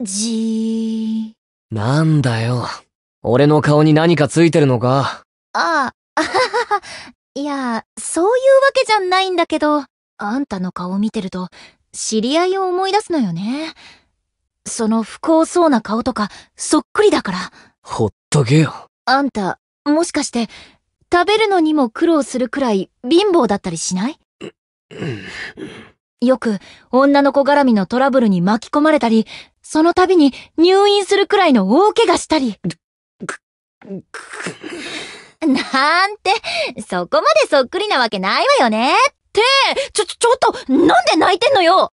じー。なんだよ。俺の顔に何かついてるのかああ、あはは。いや、そういうわけじゃないんだけど、あんたの顔を見てると、知り合いを思い出すのよね。その不幸そうな顔とか、そっくりだから。ほっとけよ。あんた、もしかして、食べるのにも苦労するくらい貧乏だったりしないよく女の子絡みのトラブルに巻き込まれたり、その度に入院するくらいの大怪我したり。なんて、そこまでそっくりなわけないわよね。って、ちょ、ちょっと、なんで泣いてんのよ